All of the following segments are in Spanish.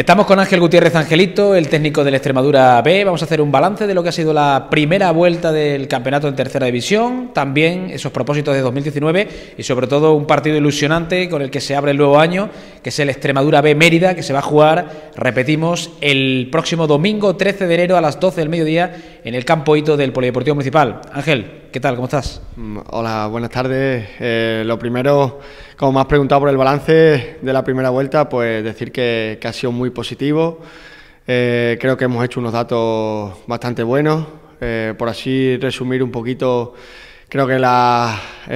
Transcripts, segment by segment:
Estamos con Ángel Gutiérrez Angelito, el técnico del Extremadura B. Vamos a hacer un balance de lo que ha sido la primera vuelta del campeonato en tercera división, también esos propósitos de 2019 y sobre todo un partido ilusionante con el que se abre el nuevo año, que es el Extremadura B Mérida, que se va a jugar, repetimos, el próximo domingo 13 de enero a las 12 del mediodía en el campo hito del Polideportivo Municipal. Ángel. ¿Qué tal? ¿Cómo estás? Mm, hola, buenas tardes. Eh, lo primero, como me has preguntado por el balance de la primera vuelta, pues decir que, ha sido muy positivo. Eh, creo que hemos hecho unos datos bastante buenos. Eh, por así resumir un poquito, creo que en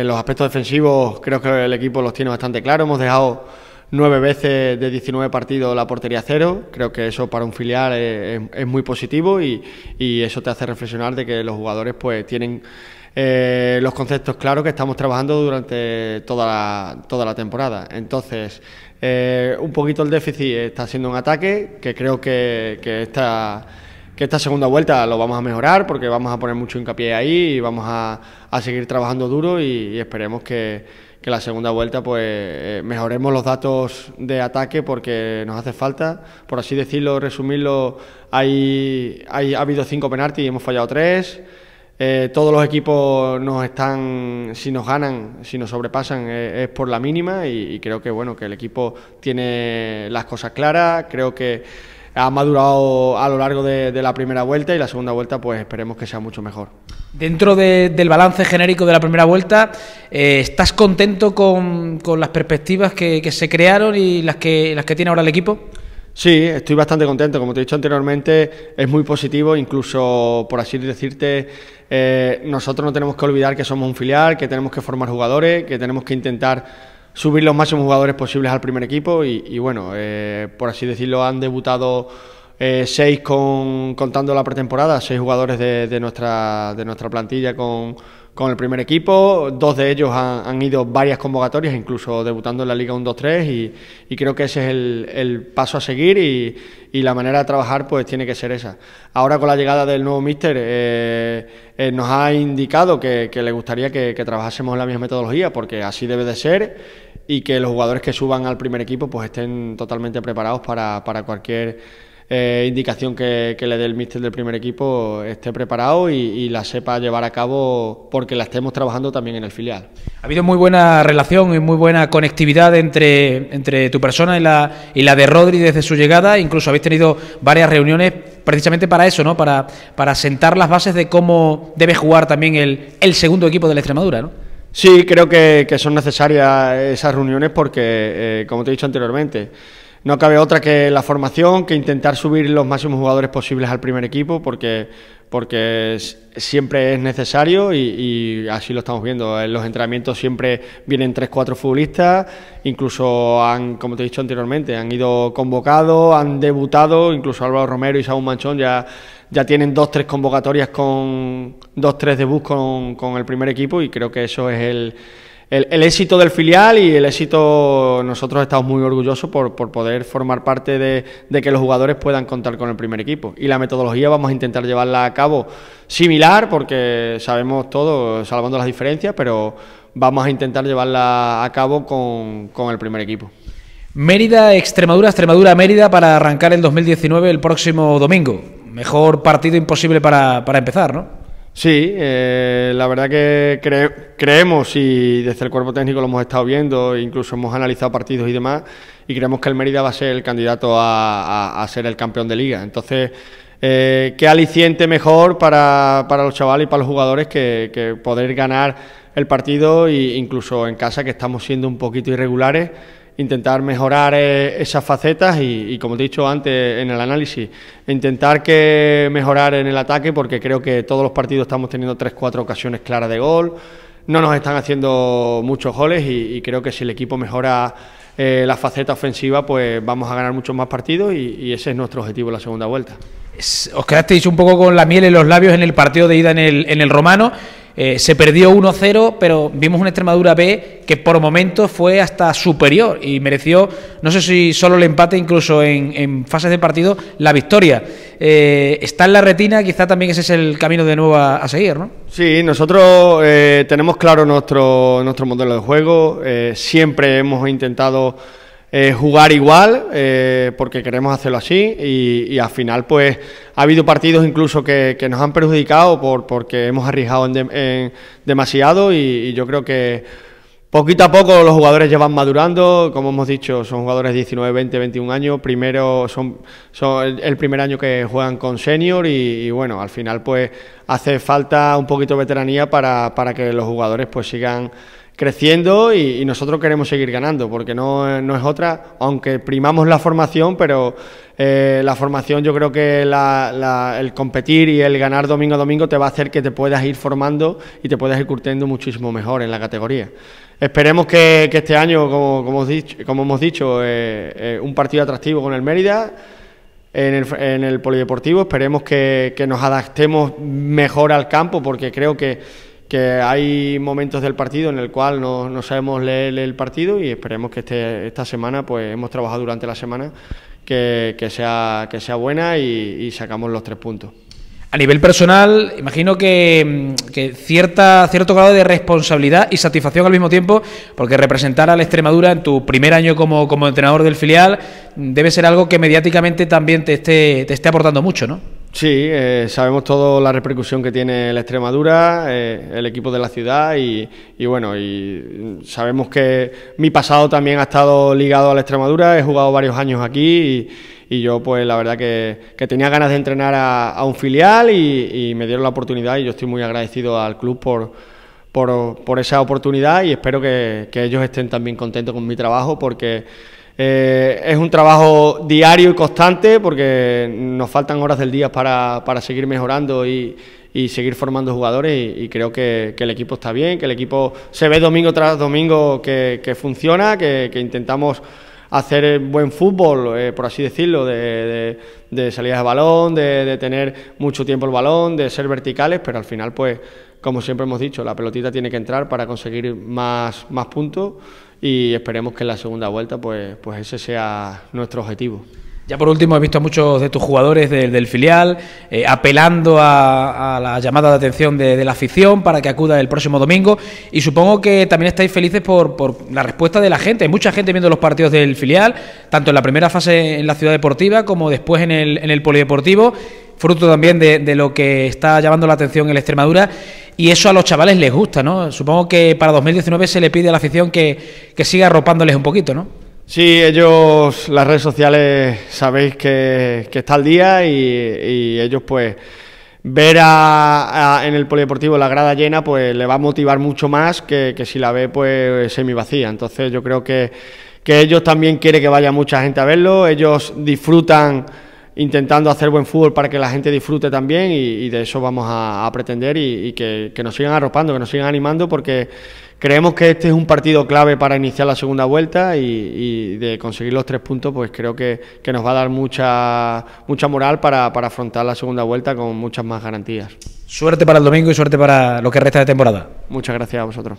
los aspectos defensivos, creo que el equipo los tiene bastante claro. Hemos dejado nueve veces de 19 partidos la portería cero. Creo que eso para un filial es, muy positivo y, y, eso te hace reflexionar de que los jugadores pues tienen eh, los conceptos claros que estamos trabajando durante toda la, toda la temporada. Entonces, eh, un poquito el déficit está siendo un ataque que creo que, que que esta segunda vuelta lo vamos a mejorar porque vamos a poner mucho hincapié ahí y vamos a, seguir trabajando duro y, esperemos que, que, la segunda vuelta pues eh, mejoremos los datos de ataque porque nos hace falta, por así decirlo, resumirlo, hay ha habido cinco penaltis y hemos fallado tres. Eh, todos los equipos nos están, si nos ganan, si nos sobrepasan, eh, es por la mínima y, creo que bueno que el equipo tiene las cosas claras. Creo que ha madurado a lo largo de, la primera vuelta y la segunda vuelta, pues esperemos que sea mucho mejor. Dentro del balance genérico de la primera vuelta, eh, ¿estás contento con, las perspectivas que, que, se crearon y las que, las que tiene ahora el equipo? Sí, estoy bastante contento. Como te he dicho anteriormente, es muy positivo, incluso por así decirte, eh, nosotros no tenemos que olvidar que somos un filial, que tenemos que formar jugadores, que tenemos que intentar subir los máximos jugadores posibles al primer equipo y, bueno, eh, por así decirlo, han debutado eh, seis con, contando la pretemporada, seis jugadores de, de, nuestra, de nuestra plantilla con con el primer equipo. Dos de ellos han, ido varias convocatorias, incluso debutando en la Liga 1-2-3 y, creo que ese es el, paso a seguir y, la manera de trabajar pues tiene que ser esa. Ahora con la llegada del nuevo míster eh, eh, nos ha indicado que, le gustaría que, trabajásemos en la misma metodología porque así debe de ser y que los jugadores que suban al primer equipo pues estén totalmente preparados para cualquier eh, indicación que, le dé el míster del primer equipo esté preparado y, la sepa llevar a cabo porque la estemos trabajando también en el filial. Ha habido muy buena relación y muy buena conectividad entre, entre tu persona y la, de Rodri desde su llegada, incluso habéis tenido varias reuniones precisamente para eso, ¿no? para, para sentar las bases de cómo debe jugar también el, segundo equipo de la Extremadura. ¿no? Sí, creo que, son necesarias esas reuniones porque, eh, como te he dicho anteriormente, no cabe otra que la formación, que intentar subir los máximos jugadores posibles al primer equipo, porque, porque siempre es necesario y, así lo estamos viendo. En los entrenamientos siempre vienen 3-4 futbolistas, incluso han, como te he dicho anteriormente, han ido convocados, han debutado, incluso Álvaro Romero y Saúl Manchón ya, ya tienen 2-3 convocatorias con 2-3 debuts con, con el primer equipo y creo que eso es el el, éxito del filial y el éxito, nosotros estamos muy orgullosos por, poder formar parte de, que los jugadores puedan contar con el primer equipo. Y la metodología vamos a intentar llevarla a cabo similar, porque sabemos todo, salvando las diferencias, pero vamos a intentar llevarla a cabo con, el primer equipo. Mérida, Extremadura, Extremadura, Mérida para arrancar el 2019 el próximo domingo. Mejor partido imposible para, para empezar, ¿no? Sí, eh, la verdad que creemos y desde el cuerpo técnico lo hemos estado viendo, incluso hemos analizado partidos y demás, y creemos que el Mérida va a ser el candidato a, ser el campeón de liga. Entonces, eh, qué aliciente mejor para, los chavales y para los jugadores que, poder ganar el partido e incluso en casa que estamos siendo un poquito irregulares intentar mejorar eh, esas facetas y, como te he dicho antes en el análisis, intentar que mejorar en el ataque porque creo que todos los partidos estamos teniendo tres cuatro ocasiones claras de gol, no nos están haciendo muchos goles y, creo que si el equipo mejora eh, la faceta ofensiva, pues vamos a ganar muchos más partidos y, ese es nuestro objetivo en la segunda vuelta. Os quedasteis un poco con la miel en los labios en el partido de ida en el, en el Romano. Eh, se perdió 1-0, pero vimos una Extremadura B que por momentos fue hasta superior y mereció, no sé si solo el empate, incluso en, fases de partido, la victoria. Eh, está en la retina, quizá también ese es el camino de nuevo a, seguir, ¿no? Sí, nosotros eh, tenemos claro nuestro, nuestro modelo de juego, siempre hemos intentado eh, jugar igual, eh, porque queremos hacerlo así, y, al final pues ha habido partidos incluso que, nos han perjudicado por, porque hemos arriesgado demasiado y, yo creo que... Poquito a poco los jugadores llevan madurando, como hemos dicho, son jugadores de 19, 20, 21 años, primero son, el primer año que juegan con senior y, bueno, al final pues hace falta un poquito de veteranía para, para que los jugadores pues sigan creciendo y, nosotros queremos seguir ganando, porque no, es otra, aunque primamos la formación, pero eh, la formación yo creo que el competir y el ganar domingo a domingo te va a hacer que te puedas ir formando y te puedas ir curtiendo muchísimo mejor en la categoría. Esperemos que, este año, como, como, hemos dicho, eh, eh, un partido atractivo con el Mérida. En el, polideportivo esperemos que nos adaptemos mejor al campo porque creo que que hay momentos del partido en el cual no, sabemos leer el partido y esperemos que este, esta semana, pues hemos trabajado durante la semana, que, sea, que sea buena y, sacamos los tres puntos. A nivel personal, imagino que, cierta, cierto grado de responsabilidad y satisfacción al mismo tiempo, porque representar a la Extremadura en tu primer año como, como entrenador del filial debe ser algo que mediáticamente también te esté, te esté aportando mucho, ¿no? Sí, eh, sabemos todo la repercusión que tiene la Extremadura, eh, el equipo de la ciudad y, bueno, y sabemos que mi pasado también ha estado ligado a la Extremadura, he jugado varios años aquí y, yo pues la verdad que, tenía ganas de entrenar a, un filial y, me dieron la oportunidad y yo estoy muy agradecido al club por, por, esa oportunidad y espero que ellos estén también contentos con mi trabajo porque eh, es un trabajo diario y constante porque nos faltan horas del día para, seguir mejorando y, seguir formando jugadores y, creo que, el equipo está bien, que el equipo se ve domingo tras domingo que, funciona, que, intentamos hacer buen fútbol, eh, por así decirlo, de, de, de salidas de balón, de, tener mucho tiempo el balón, de ser verticales, pero al final pues como siempre hemos dicho, la pelotita tiene que entrar para conseguir más, más puntos y esperemos que en la segunda vuelta pues, pues ese sea nuestro objetivo. Ya por último, he visto a muchos de tus jugadores del, filial eh, apelando a, la llamada de atención de, la afición para que acuda el próximo domingo. Y supongo que también estáis felices por, la respuesta de la gente. Hay mucha gente viendo los partidos del filial, tanto en la primera fase en la ciudad deportiva como después en el, polideportivo. Fruto también de, lo que está llamando la atención en la Extremadura. Y eso a los chavales les gusta, ¿no? Supongo que para 2019 se le pide a la afición que, que siga arropándoles un poquito, ¿no? Sí, ellos, las redes sociales, sabéis que, está al día y, ellos pues ver en el polideportivo la grada llena pues le va a motivar mucho más que, si la ve pues semi vacía. Entonces yo creo que, ellos también quieren que vaya mucha gente a verlo, ellos disfrutan intentando hacer buen fútbol para que la gente disfrute también y, de eso vamos a, pretender y, que, que nos sigan arropando, que nos sigan animando porque Creemos que este es un partido clave para iniciar la segunda vuelta y, de conseguir los tres puntos, pues creo que, nos va a dar mucha, mucha moral para afrontar la segunda vuelta con muchas más garantías. Suerte para el domingo y suerte para lo que resta de temporada. Muchas gracias a vosotros.